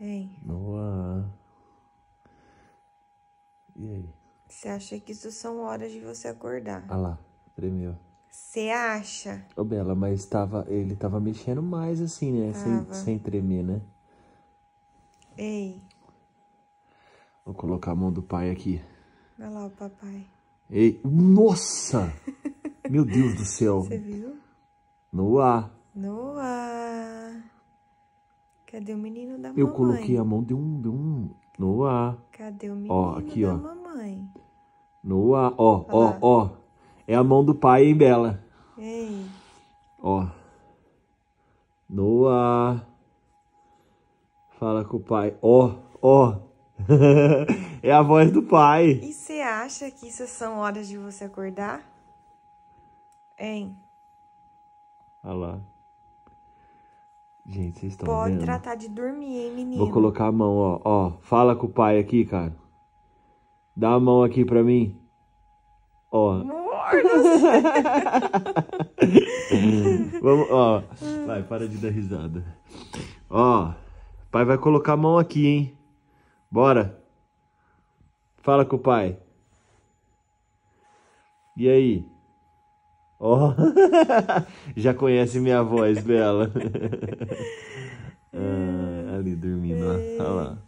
Ei. Boa. E aí? Você acha que isso são horas de você acordar? Ah lá, tremeu. Você acha? Ô, Bela, mas tava, ele tava mexendo mais assim, né? Sem, sem tremer, né? Ei. Vou colocar a mão do pai aqui. Olha lá o papai. Ei, nossa! Meu Deus do céu. Você viu? Noah. Noah. Cadê o menino da mamãe? Eu coloquei a mão, de um, de um no ar. Cadê o menino ó, aqui, da ó. mamãe? No ar, ó, ó, ó. É a mão do pai, hein, Bela? Ei. Ó. No ar. Fala com o pai. Ó, ó. é a voz do pai. E você acha que isso são horas de você acordar? Hein? Olha lá. Gente, vocês estão Pode tratar de dormir, hein, menino? Vou colocar a mão, ó. Ó, fala com o pai aqui, cara. Dá a mão aqui pra mim. Ó. Vamos, ó. Vai, para de dar risada. Ó, pai vai colocar a mão aqui, hein? Bora. Fala com o pai. E aí? Ó, oh. já conhece minha voz, Bela. ah, ali dormindo, ó. Olha lá.